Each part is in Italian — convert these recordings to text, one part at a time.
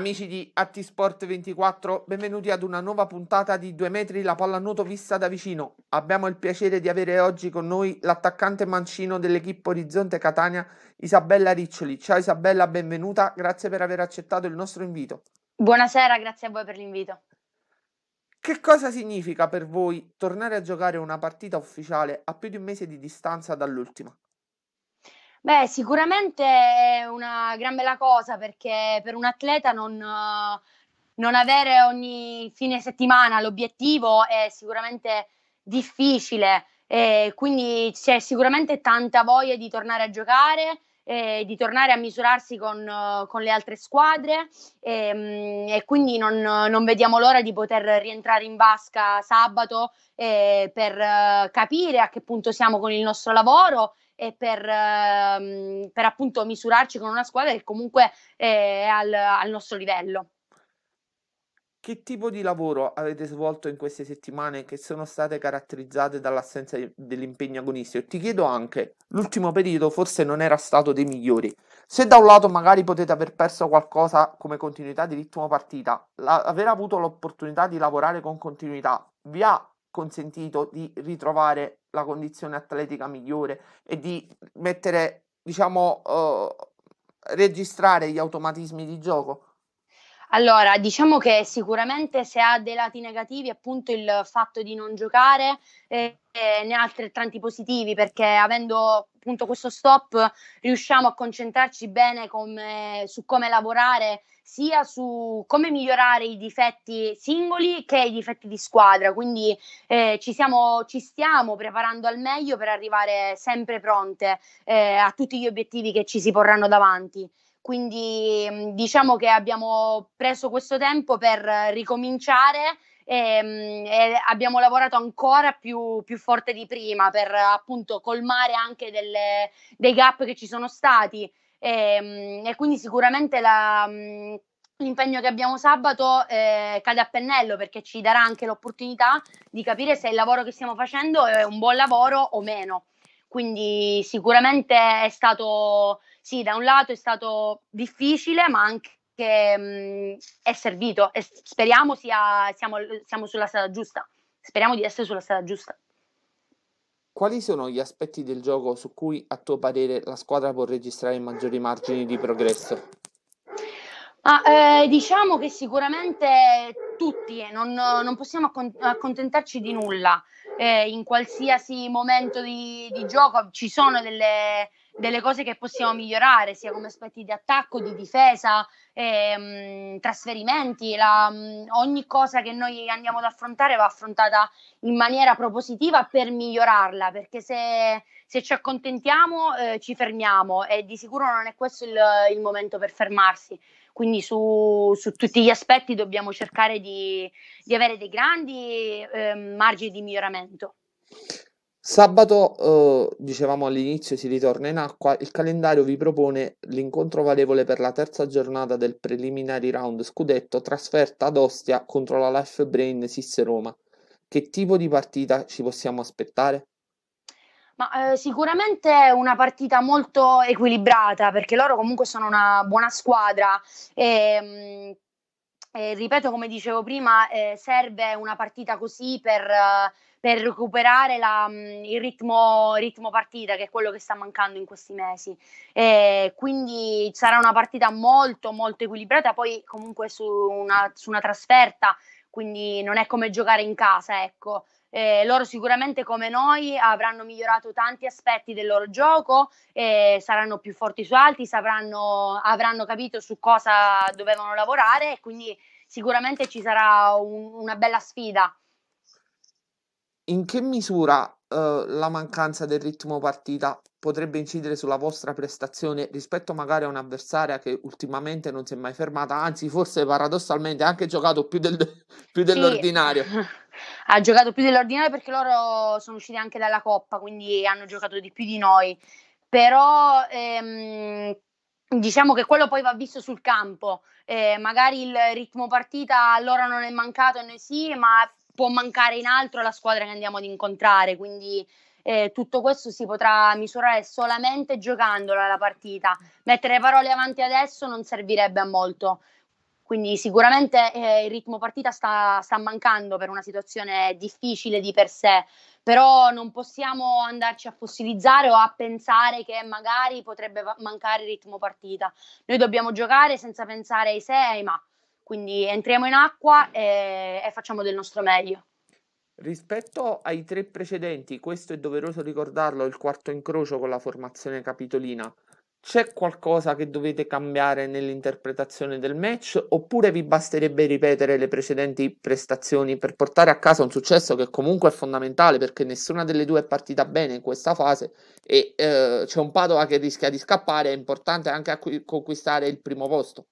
Amici di Attisport24, benvenuti ad una nuova puntata di 2 metri la pallanuoto vista da vicino. Abbiamo il piacere di avere oggi con noi l'attaccante mancino dell'equipe Orizzonte Catania, Isabella Riccioli. Ciao Isabella, benvenuta, grazie per aver accettato il nostro invito. Buonasera, grazie a voi per l'invito. Che cosa significa per voi tornare a giocare una partita ufficiale a più di un mese di distanza dall'ultima? Beh, sicuramente è una gran bella cosa perché per un atleta non, non avere ogni fine settimana l'obiettivo è sicuramente difficile, eh, quindi c'è sicuramente tanta voglia di tornare a giocare, eh, di tornare a misurarsi con, con le altre squadre ehm, e quindi non, non, vediamo l'ora di poter rientrare in vasca sabato eh, per eh, capire a che punto siamo con il nostro lavoro e per, ehm, per appunto misurarci con una squadra che comunque eh, è al, al nostro livello. Che tipo di lavoro avete svolto in queste settimane che sono state caratterizzate dall'assenza dell'impegno agonistico? Ti chiedo anche, l'ultimo periodo forse non era stato dei migliori. Se da un lato magari potete aver perso qualcosa come continuità di ritmo partita, la, aver avuto l'opportunità di lavorare con continuità vi ha consentito di ritrovare la condizione atletica migliore e di mettere, diciamo, eh, registrare gli automatismi di gioco? Allora, diciamo che sicuramente se ha dei lati negativi, appunto il fatto di non giocare, eh, ne ha altrettanti positivi, perché avendo appunto questo stop riusciamo a concentrarci bene come, su come lavorare sia su come migliorare i difetti singoli che i difetti di squadra, quindi eh, ci, siamo, ci, stiamo preparando al meglio per arrivare sempre pronte eh, a tutti gli obiettivi che ci si porranno davanti. Quindi mm, diciamo che abbiamo preso questo tempo per ricominciare e, ehm, e abbiamo lavorato ancora più, più, forte di prima per appunto colmare anche delle, dei gap che ci sono stati e, ehm, e quindi sicuramente la, mm, l'impegno che abbiamo sabato eh, cade a pennello perché ci darà anche l'opportunità di capire se il lavoro che stiamo facendo è un buon lavoro o meno. Quindi sicuramente è stato, sì, da un lato è stato difficile, ma anche che mh, mm, è servito e speriamo sia, siamo, siamo sulla strada giusta, speriamo di essere sulla strada giusta. Quali sono gli aspetti del gioco su cui a tuo parere la squadra può registrare i maggiori margini di progresso? Ah, eh, diciamo che sicuramente tutti, eh, non, non possiamo accontentarci di nulla. Eh, in qualsiasi momento di, di, gioco ci sono delle, delle cose che possiamo migliorare, sia come aspetti di attacco, di difesa, ehm, trasferimenti, la, mm, ogni cosa che noi andiamo ad affrontare va affrontata in maniera propositiva per migliorarla, perché se, se ci accontentiamo eh, ci fermiamo e di sicuro non è questo il, il momento per fermarsi. Quindi su, su, tutti gli aspetti dobbiamo cercare di, di avere dei grandi eh, margini di miglioramento. Sabato, eh, dicevamo all'inizio, si ritorna in acqua, il calendario vi propone l'incontro valevole per la terza giornata del preliminary round scudetto trasferta ad Ostia contro la Life Brain Sisse Roma. Che tipo di partita ci possiamo aspettare? Ma, eh, sicuramente una partita molto equilibrata perché loro comunque sono una buona squadra e, ehm, e ripeto come dicevo prima eh, serve una partita così per... Uh, per recuperare la, mm, il ritmo, ritmo, partita, che è quello che sta mancando in questi mesi. E quindi sarà una partita molto, molto equilibrata, poi comunque su una, su una trasferta, quindi non è come giocare in casa, ecco. Eh, loro sicuramente come noi avranno migliorato tanti aspetti del loro gioco, eh, saranno più forti su altri, sapranno, avranno capito su cosa dovevano lavorare e quindi sicuramente ci sarà un, una bella sfida in che misura eh, la mancanza del ritmo partita potrebbe incidere sulla vostra prestazione rispetto magari a un'avversaria che ultimamente non si è mai fermata, anzi forse paradossalmente ha anche giocato più, del, più dell'ordinario. Sì, ha giocato più dell'ordinario perché loro sono usciti anche dalla Coppa, quindi hanno giocato di più di noi, però ehm, diciamo che quello poi va visto sul campo, eh, magari il ritmo partita allora non è mancato e noi sì, ma può mancare in altro la squadra che andiamo ad incontrare, quindi eh, tutto questo si potrà misurare solamente giocandola la partita. Mettere parole avanti adesso non servirebbe a molto. Quindi sicuramente eh, il ritmo partita sta, sta, mancando per una situazione difficile di per sé, però non possiamo andarci a fossilizzare o a pensare che magari potrebbe mancare il ritmo partita. Noi dobbiamo giocare senza pensare ai se e ai ma quindi entriamo in acqua e, e facciamo del nostro meglio. Rispetto ai tre precedenti, questo è doveroso ricordarlo, il quarto incrocio con la formazione capitolina, c'è qualcosa che dovete cambiare nell'interpretazione del match oppure vi basterebbe ripetere le precedenti prestazioni per portare a casa un successo che comunque è fondamentale perché nessuna delle due è partita bene in questa fase e eh, c'è un Padova che rischia di scappare, è importante anche acqu- conquistare il primo posto.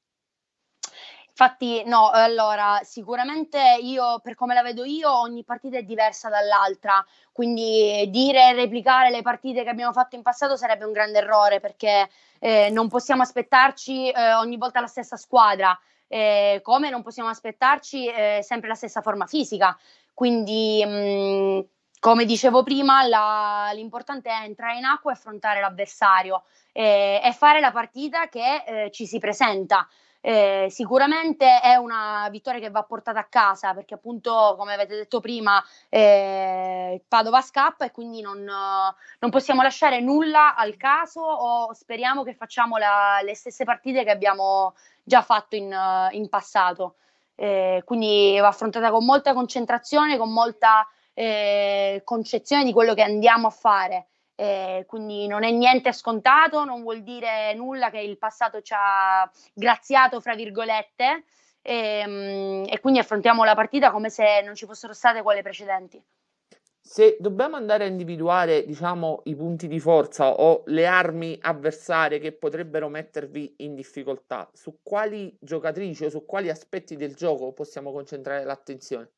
Infatti, no, allora, sicuramente io, per come la vedo io, ogni partita è diversa dall'altra, quindi dire e replicare le partite che abbiamo fatto in passato sarebbe un grande errore perché eh, non possiamo aspettarci eh, ogni volta la stessa squadra, eh, come non possiamo aspettarci eh, sempre la stessa forma fisica. Quindi, mh, mm, come dicevo prima, la, l'importante è entrare in acqua e affrontare l'avversario eh, e fare la partita che eh, ci si presenta. Eh, sicuramente è una vittoria che va portata a casa perché appunto come avete detto prima eh, Padova scappa e quindi non, non, possiamo lasciare nulla al caso o speriamo che facciamo la, le stesse partite che abbiamo già fatto in, in passato. Eh, quindi va affrontata con molta concentrazione, con molta eh, concezione di quello che andiamo a fare eh, quindi non è niente scontato, non vuol dire nulla che il passato ci ha graziato, fra virgolette, e, ehm, e quindi affrontiamo la partita come se non ci fossero state quelle precedenti se dobbiamo andare a individuare, diciamo, i punti di forza o le armi avversarie che potrebbero mettervi in difficoltà, su quali giocatrici o su quali aspetti del gioco possiamo concentrare l'attenzione?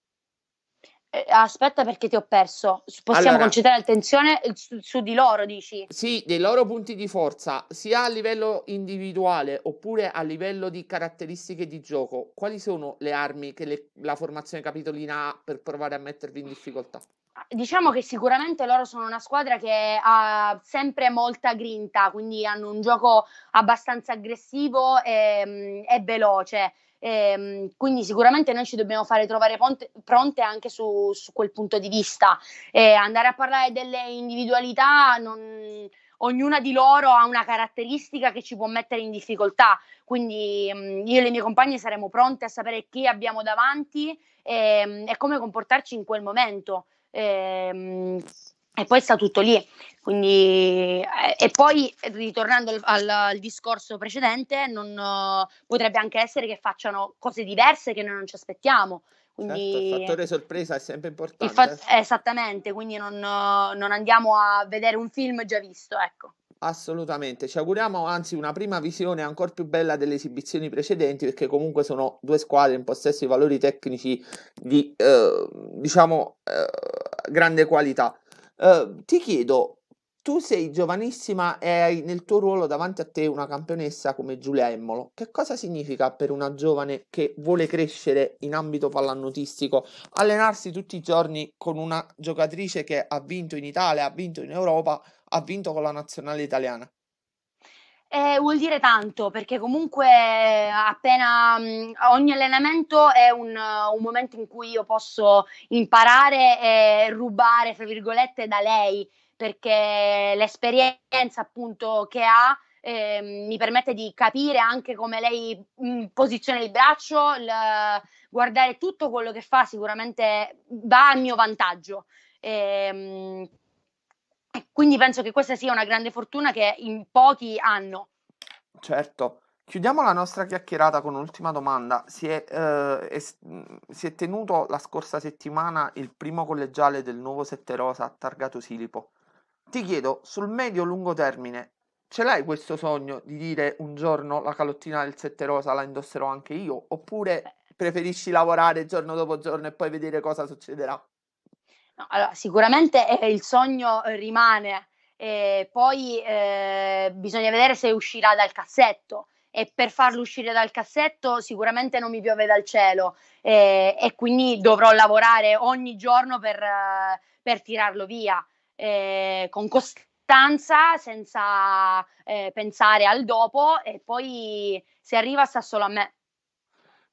Eh, aspetta perché ti ho perso. Possiamo allora, concentrare l'attenzione eh, su, su, di loro, dici? Sì, dei loro punti di forza, sia a livello individuale oppure a livello di caratteristiche di gioco. Quali sono le armi che le, la formazione capitolina ha per provare a mettervi in difficoltà? Ah, diciamo che sicuramente loro sono una squadra che ha sempre molta grinta, quindi hanno un gioco abbastanza aggressivo e, ehm, e veloce. Ehm, quindi sicuramente noi ci dobbiamo fare trovare ponte, pronte anche su, su, quel punto di vista. Eh, andare a parlare delle individualità, non, ognuna di loro ha una caratteristica che ci può mettere in difficoltà, quindi mh, mm, io e le mie compagne saremo pronte a sapere chi abbiamo davanti e, ehm, e come comportarci in quel momento. Ehm, e poi sta tutto lì. Quindi, eh, e poi ritornando al, al, discorso precedente, non, eh, potrebbe anche essere che facciano cose diverse che noi non ci aspettiamo. Quindi, certo, il fattore sorpresa è sempre importante. Fat- esattamente, quindi non, eh, non andiamo a vedere un film già visto. Ecco. Assolutamente, ci auguriamo anzi una prima visione ancora più bella delle esibizioni precedenti perché comunque sono due squadre in possesso di valori tecnici di eh, diciamo eh, grande qualità. Ehm, ti chiedo, tu sei giovanissima e hai nel tuo ruolo davanti a te una campionessa come Giulia Emmolo. Che cosa significa per una giovane che vuole crescere in ambito pallannotistico allenarsi tutti i giorni con una giocatrice che ha vinto in Italia, ha vinto in Europa, ha vinto con la nazionale italiana? Eh, vuol dire tanto perché comunque appena mh, ogni allenamento è un, uh, un, momento in cui io posso imparare e rubare, fra virgolette, da lei perché l'esperienza appunto che ha eh, mi permette di capire anche come lei mh, posiziona il braccio, il, guardare tutto quello che fa sicuramente va a mio vantaggio. E, ehm, mh, eh, quindi penso che questa sia una grande fortuna che in pochi hanno. Certo. Chiudiamo la nostra chiacchierata con un'ultima domanda. Si è, eh, es- si è tenuto la scorsa settimana il primo collegiale del nuovo Sette Rosa a Targato Silipo. Ti chiedo, sul medio-lungo termine, ce l'hai questo sogno di dire un giorno la calottina del Sette Rosa la indosserò anche io? Oppure preferisci lavorare giorno dopo giorno e poi vedere cosa succederà? No, allora, sicuramente eh, il sogno eh, rimane, eh, poi eh, bisogna vedere se uscirà dal cassetto e per farlo uscire dal cassetto sicuramente non mi piove dal cielo eh, e quindi dovrò lavorare ogni giorno per, eh, per tirarlo via con costanza, senza pensare al dopo e poi se arriva sta solo a me.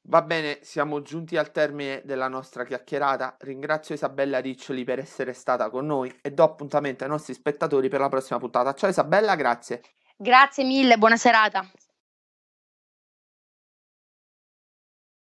Va bene, siamo giunti al termine della nostra chiacchierata. Ringrazio Isabella Riccioli per essere stata con noi e do appuntamento ai nostri spettatori per la prossima puntata. Ciao Isabella, grazie. Grazie mille, buona serata.